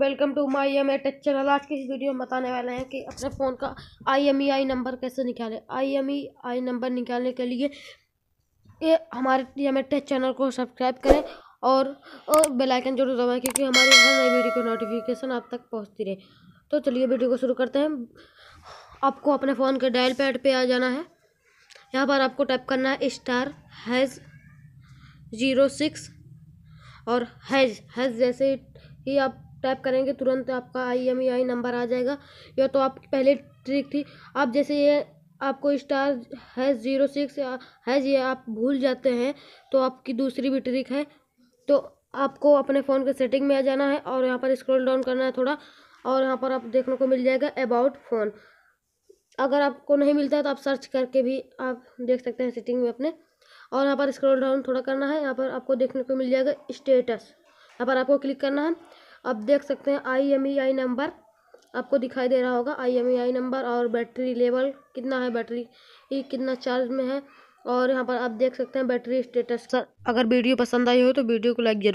welcome to my M Touch channel आज की इस वीडियो में बताने वाले हैं कि अपने फ़ोन का I M E I number कैसे निकालें I M E I number निकालने के लिए ये हमारे एम टच चैनल को सब्सक्राइब करें और, और बेल आइकन जरूर दबाएं क्योंकि हमारे हर नई वीडियो की नोटिफिकेशन आप तक पहुंचती रहे तो चलिए वीडियो को शुरू करते हैं आपको अपने फ़ोन के डायल पैड पर आ जाना है यहाँ पर आपको टाइप करना है स्टार हैज़ ज़ीरो सिक्स और हैज़ हैज़ जैसे ही आप टाइप करेंगे तुरंत आपका I M E I number आ जाएगा यह तो आप पहले ट्रिक थी आप जैसे ये आपको स्टार है ज़ीरो सिक्स है ये आप भूल जाते हैं तो आपकी दूसरी भी ट्रिक है तो आपको अपने फ़ोन के सेटिंग में आ जाना है और यहाँ पर स्क्रॉल डाउन करना है थोड़ा और यहाँ पर आप देखने को मिल जाएगा अबाउट फ़ोन अगर आपको नहीं मिलता है तो आप सर्च करके भी आप देख सकते हैं सेटिंग में अपने और यहाँ पर स्क्रॉल डाउन थोड़ा करना है यहाँ पर आपको देखने को मिल जाएगा स्टेटस यहाँ पर आपको क्लिक करना है आप देख सकते हैं आई नंबर e आपको दिखाई दे रहा होगा आई नंबर e और बैटरी लेवल कितना है बैटरी ये कितना चार्ज में है और यहाँ पर आप देख सकते हैं बैटरी स्टेटस सर अगर वीडियो पसंद आई हो तो वीडियो को लाइक जरूर